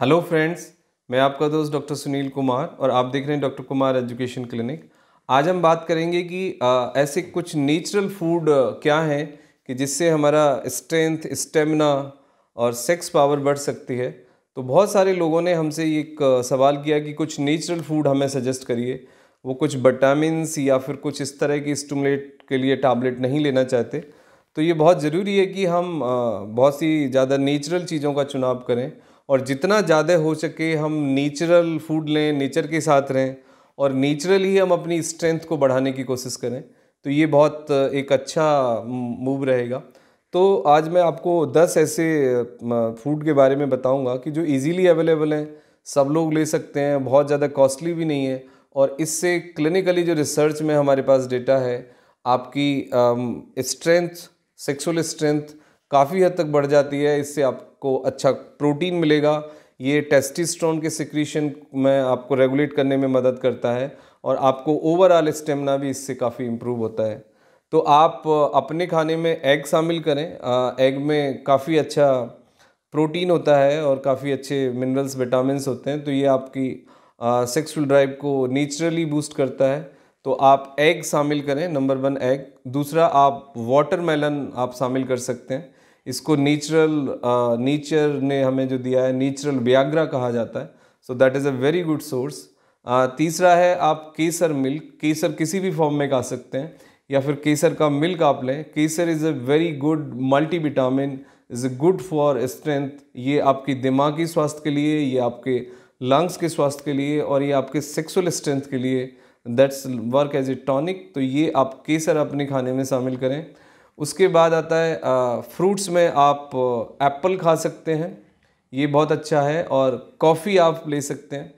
hello friends मैं आपका दोस्त डॉक्टर सुनील कुमार और आप देख रहे हैं डॉक्टर कुमार एजुकेशन क्लिनिक आज हम बात करेंगे कि आ, ऐसे कुछ नेचुरल फूड क्या हैं कि जिससे हमारा स्ट्रेंथ स्टेमिना और सेक्स पावर बढ़ सकती है तो बहुत सारे लोगों ने हमसे एक सवाल किया कि कुछ नेचुरल फूड हमें सजेस्ट करिए वो कुछ विटामिनस या फिर कुछ इस तरह की स्टमुलेट के लिए टैबलेट नहीं लेना चाहते तो ये बहुत ज़रूरी है कि हम बहुत सी ज़्यादा नेचुरल चीज़ों का चुनाव करें और जितना ज़्यादा हो सके हम नेचुरल फूड लें नेचर के साथ रहें और नेचुरली हम अपनी स्ट्रेंथ को बढ़ाने की कोशिश करें तो ये बहुत एक अच्छा मूव रहेगा तो आज मैं आपको 10 ऐसे फूड के बारे में बताऊंगा कि जो इजीली अवेलेबल हैं सब लोग ले सकते हैं बहुत ज़्यादा कॉस्टली भी नहीं है और इससे क्लिनिकली जो रिसर्च में हमारे पास डेटा है आपकी स्ट्रेंथ सेक्सुअल स्ट्रेंथ काफ़ी हद तक बढ़ जाती है इससे आप आपको अच्छा प्रोटीन मिलेगा ये टेस्टिस्ट्रॉन के सिक्रीशन में आपको रेगुलेट करने में मदद करता है और आपको ओवरऑल स्टेमिना भी इससे काफ़ी इम्प्रूव होता है तो आप अपने खाने में एग शामिल करें एग में काफ़ी अच्छा प्रोटीन होता है और काफ़ी अच्छे मिनरल्स विटामिन होते हैं तो ये आपकी सेक्सुअल ड्राइव को नेचुरली बूस्ट करता है तो आप एग शामिल करें नंबर वन एग दूसरा आप वाटरमेलन आप शामिल कर सकते हैं इसको नेचुरल नेचर ने हमें जो दिया है नेचुरल व्याग्रा कहा जाता है so that is a very good source तीसरा है आप केसर मिल्क केसर किसी भी फॉर्म में खा सकते हैं या फिर केसर का मिल्क आप लें kesar is a very good multivitamin is good for strength ये आपकी दिमागी स्वास्थ्य के लिए ये आपके लंग्स के स्वास्थ्य के लिए और ये आपके सेक्सुअल स्ट्रेंथ के लिए that's work as a tonic तो ये आप केसर अपने खाने में शामिल करें उसके बाद आता है फ्रूट्स में आप एप्पल खा सकते हैं ये बहुत अच्छा है और कॉफ़ी आप ले सकते हैं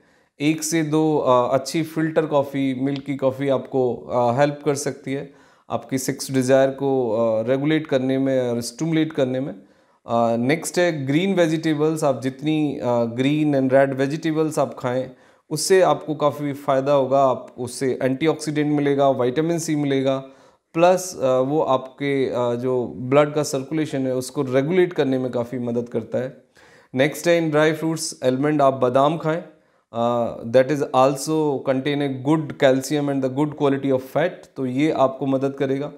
एक से दो अच्छी फ़िल्टर कॉफ़ी मिल्क की कॉफ़ी आपको हेल्प कर सकती है आपकी सिक्स डिज़ायर को रेगुलेट करने में और स्टूमुलेट करने में नेक्स्ट है ग्रीन वेजिटेबल्स आप जितनी ग्रीन एंड रेड वेजिटेबल्स आप खाएं उससे आपको काफ़ी फ़ायदा होगा आप उससे एंटीऑक्सीडेंट मिलेगा वाइटामिन सी मिलेगा प्लस वो आपके जो ब्लड का सर्कुलेशन है उसको रेगुलेट करने में काफ़ी मदद करता है नेक्स्ट है इन ड्राई फ्रूट्स एलमंड आप बादाम खाएं that is also contain a good calcium and the good quality of fat तो ये आपको मदद करेगा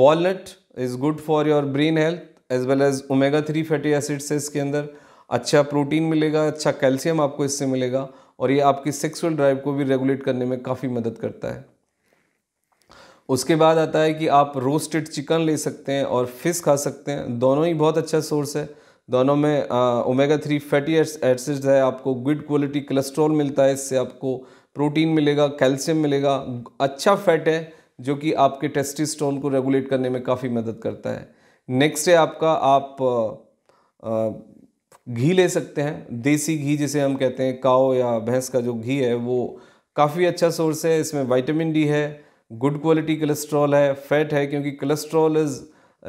walnut is good for your brain health as well as omega three fatty acids है इसके अंदर अच्छा प्रोटीन मिलेगा अच्छा कैल्शियम आपको इससे मिलेगा और ये आपकी सेक्सुअल ड्राइव को भी रेगुलेट करने में काफ़ी मदद करता है उसके बाद आता है कि आप रोस्टेड चिकन ले सकते हैं और फिश खा सकते हैं दोनों ही बहुत अच्छा सोर्स है दोनों में ओमेगा थ्री फैटी एसिड्स है आपको गुड क्वालिटी कोलेस्ट्रॉल मिलता है इससे आपको प्रोटीन मिलेगा कैल्शियम मिलेगा अच्छा फैट है जो कि आपके टेस्टिस्टोन को रेगुलेट करने में काफ़ी मदद करता है नेक्स्ट है आपका आप घी ले सकते हैं देसी घी जिसे हम कहते हैं काओ या भैंस का जो घी है वो काफ़ी अच्छा सोर्स है इसमें वाइटामिन डी है गुड क्वालिटी कोलेस्ट्रॉल है फैट है क्योंकि cholesterol is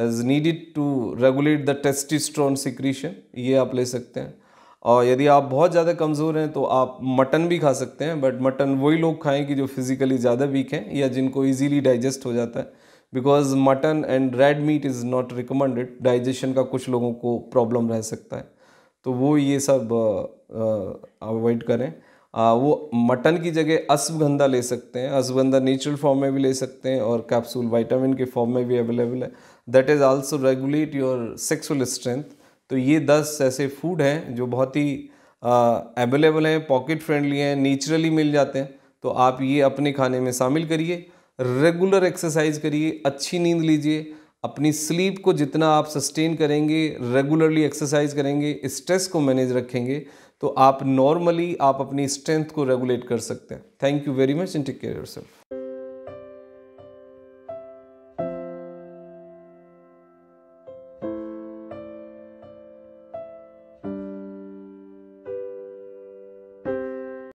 is needed to regulate the testosterone secretion ये आप ले सकते हैं और यदि आप बहुत ज़्यादा कमज़ोर हैं तो आप मटन भी खा सकते हैं बट मटन वही लोग खाएं कि जो फिज़िकली ज़्यादा वीक हैं या जिनको इजीली डाइजेस्ट हो जाता है because mutton and red meat is not recommended digestion का कुछ लोगों को प्रॉब्लम रह सकता है तो वो ये सब अवॉइड करें आ, वो मटन की जगह अश्वगंधा ले सकते हैं अश्वगंधा नेचुरल फॉर्म में भी ले सकते हैं और कैप्सूल वाइटामिन के फॉर्म में भी अवेलेबल है that is also regulate your sexual strength तो ये दस ऐसे फूड हैं जो बहुत ही अवेलेबल हैं पॉकेट फ्रेंडली हैं नेचुरली मिल जाते हैं तो आप ये अपने खाने में शामिल करिए रेगुलर एक्सरसाइज करिए अच्छी नींद लीजिए अपनी स्लीप को जितना आप सस्टेन करेंगे रेगुलरली एक्सरसाइज करेंगे स्ट्रेस को मैनेज रखेंगे तो आप नॉर्मली आप अपनी स्ट्रेंथ को रेगुलेट कर सकते हैं thank you very much and take care your self